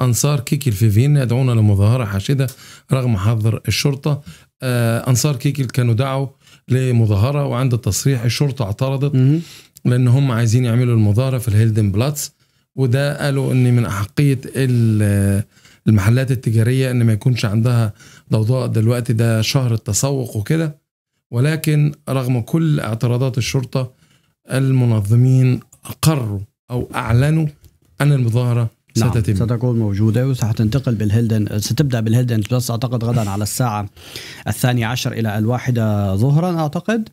أنصار كيكي في فيينا يدعون لمظاهرة حاشدة رغم حظر الشرطة آه، أنصار كيكي كانوا دعوا لمظاهرة وعند التصريح الشرطة اعترضت لأن هم عايزين يعملوا المظاهرة في الهيلدن بلاتس وده قالوا ان من احقيه المحلات التجاريه ان ما يكونش عندها ضوضاء دلوقتي ده شهر التسوق وكده ولكن رغم كل اعتراضات الشرطه المنظمين اقروا او اعلنوا ان المظاهره نعم ستتم. ستكون موجودة وستنتقل بالهيلدن ستبدأ بالهيلدن بلس أعتقد غدا على الساعة الثانية عشر إلى الواحدة ظهرا أعتقد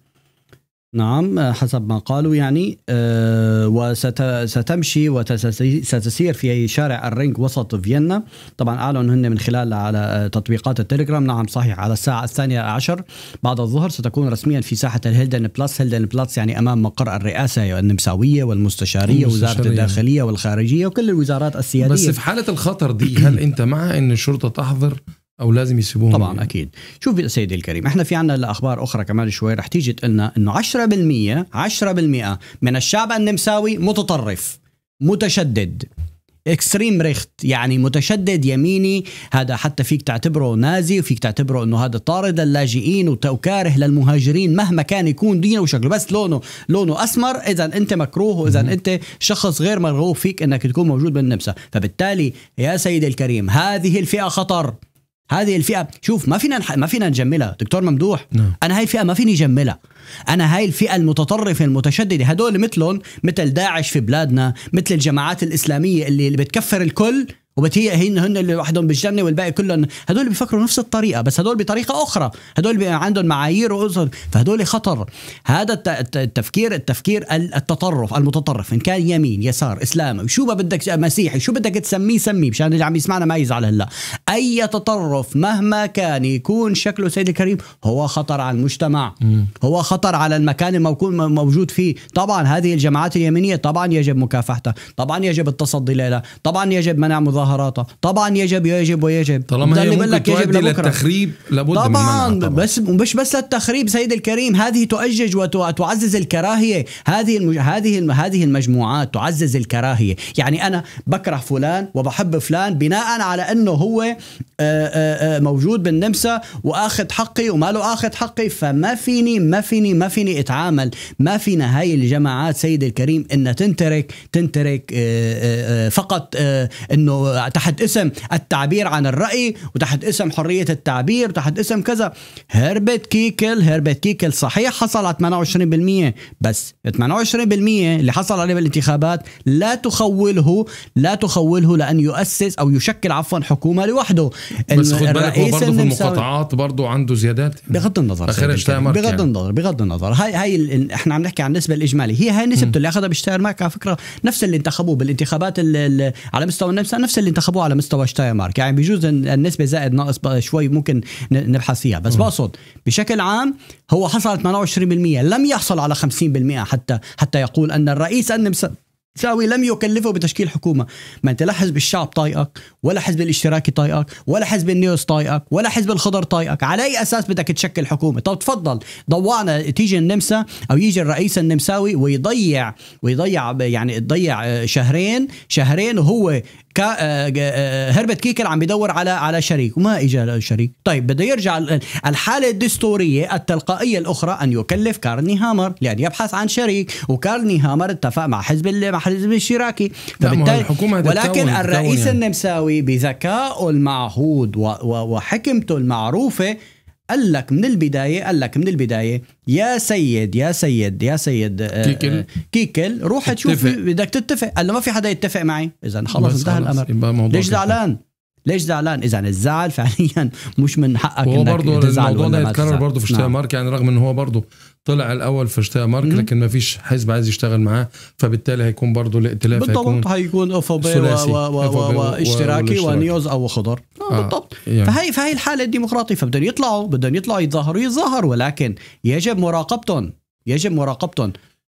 نعم حسب ما قالوا يعني أه وستمشي وستسير في شارع الرينج وسط فيينا طبعا أعلنوا هن من خلال على تطبيقات التليجرام نعم صحيح على الساعة الثانية عشر بعد الظهر ستكون رسميا في ساحة الهيلدن بلاس هيلدن بلاس يعني أمام مقر الرئاسة النمساوية والمستشارية وزارة الداخلية والخارجية وكل الوزارات السيادية بس في حالة الخطر دي هل أنت مع أن الشرطة تحضر او لازم يسيبوهم طبعا يعني. اكيد شوف سيدي الكريم احنا في عنا الاخبار اخرى كمان شوي رح تيجي تقلنا انه 10% 10% من الشعب النمساوي متطرف متشدد اكستريم ريخت يعني متشدد يميني هذا حتى فيك تعتبره نازي وفيك تعتبره انه هذا طارد اللاجئين وكاره للمهاجرين مهما كان يكون دينه وشكله بس لونه لونه اسمر اذا انت مكروه واذا انت شخص غير مرغوب فيك انك تكون موجود بالنمسا فبالتالي يا سيدي الكريم هذه الفئه خطر هذه الفئه شوف ما فينا ما فينا نجملها دكتور ممدوح no. نعم. انا هاي الفئه ما فيني اجملها انا هاي الفئه المتطرفه المتشدده هدول مثلهم مثل داعش في بلادنا مثل الجماعات الاسلاميه اللي بتكفر الكل وبتهي هن هن اللي وحدهم بالجنه والباقي كلهم هدول بيفكروا نفس الطريقه بس هدول بطريقه اخرى هدول عندهم معايير واذن فهدول خطر هذا التفكير التفكير التطرف المتطرف ان كان يمين يسار اسلام شو ما بدك مسيحي شو بدك تسميه سميه مشان اللي عم يسمعنا ما يزعل هلا اي تطرف مهما كان يكون شكله سيد الكريم هو خطر على المجتمع هو خطر على المكان الموجود موجود فيه طبعا هذه الجماعات اليمينيه طبعا يجب مكافحتها طبعا يجب التصدي لها طبعا يجب منع مظاهراته طبعا يجب يجب ويجب طالما هي ممكن لك يجب لبكرة. للتخريب لابد طبعا, من طبعا بس مش بس للتخريب سيد الكريم هذه تؤجج وتعزز الكراهيه هذه المج... هذه الم... هذه المجموعات تعزز الكراهيه يعني انا بكره فلان وبحب فلان بناء على انه هو آه، آه، آه، موجود بالنمسا واخذ حقي وما له اخذ حقي فما فيني ما فيني ما فيني اتعامل ما فينا هاي الجماعات سيد الكريم انها تنترك تنترك فقط انه تحت اسم التعبير عن الرأي وتحت اسم حرية التعبير وتحت اسم كذا هربت كيكل هربت كيكل صحيح حصل على 28% بس 28% اللي حصل عليه بالانتخابات لا تخوله لا تخوله لأن يؤسس أو يشكل عفوا حكومة لوحده بس خد بالك هو برضه في المقاطعات برضه عنده زيادات بغض النظر بغض يعني. النظر بغض النظر هاي هاي احنا عم نحكي عن النسبة الإجمالية هي هاي نسبته اللي أخذها بشتاير ماك على فكرة نفس اللي انتخبوه بالانتخابات اللي على مستوى النمسا نفس اللي انتخبوه على مستوى شتايمارك يعني بجوز النسبه زائد ناقص شوي ممكن نبحث فيها بس بقصد بشكل عام هو حصل 28% لم يحصل على 50% حتى حتى يقول ان الرئيس النمسا ساوي لم يكلفه بتشكيل حكومة ما أنت لا حزب الشعب طايقك ولا حزب الاشتراكي طايقك ولا حزب النيوز طايقك ولا حزب الخضر طايقك على أي أساس بدك تشكل حكومة طب تفضل ضوعنا تيجي النمسا أو يجي الرئيس النمساوي ويضيع ويضيع يعني تضيع آه، شهرين شهرين وهو آه، آه، آه، هربت كيكل عم بيدور على على شريك وما اجى له شريك طيب بده يرجع الحاله الدستوريه التلقائيه الاخرى ان يكلف كارني هامر لان يبحث عن شريك وكارني هامر اتفق مع حزب مع حزب الشراكي فبالتالي ولكن الرئيس يعني. النمساوي بذكائه المعهود وحكمته المعروفه قال لك من البدايه قال لك من البدايه يا سيد يا سيد يا سيد آه، آه، كيكل كيكل روح تشوف بدك تتفق قال له ما في حدا يتفق معي اذا خلص انتهى الامر ليش زعلان ليش زعلان اذا الزعل فعليا مش من حقك هو برضه الموضوع ده يتكرر برضه في شتاء نعم. مارك يعني رغم ان هو برضه طلع الاول في شتاء مارك لكن ما فيش حزب عايز يشتغل معاه فبالتالي هيكون برضه الائتلاف بالضبط هيكون اف واشتراكي ونيوز او خضر آه آه بالضبط يعني. فهي فهي الحاله الديمقراطيه فبدهم يطلعوا بدهم يطلعوا يتظاهروا يتظاهروا ولكن يجب مراقبتهم يجب مراقبتهم